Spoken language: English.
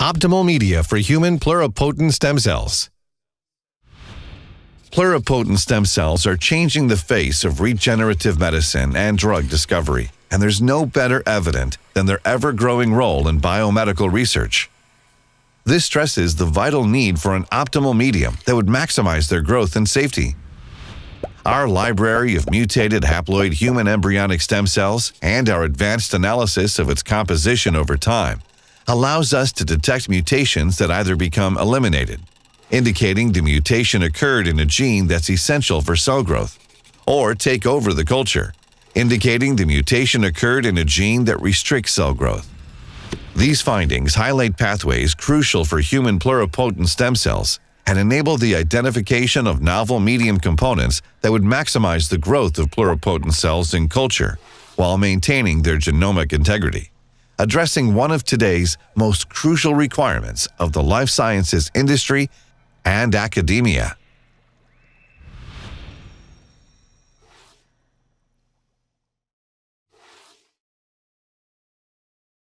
Optimal media for human pluripotent stem cells. Pluripotent stem cells are changing the face of regenerative medicine and drug discovery, and there's no better evidence than their ever growing role in biomedical research. This stresses the vital need for an optimal medium that would maximize their growth and safety. Our library of mutated haploid human embryonic stem cells and our advanced analysis of its composition over time allows us to detect mutations that either become eliminated, indicating the mutation occurred in a gene that's essential for cell growth, or take over the culture, indicating the mutation occurred in a gene that restricts cell growth. These findings highlight pathways crucial for human pluripotent stem cells and enable the identification of novel medium components that would maximize the growth of pluripotent cells in culture while maintaining their genomic integrity addressing one of today's most crucial requirements of the life sciences industry and academia.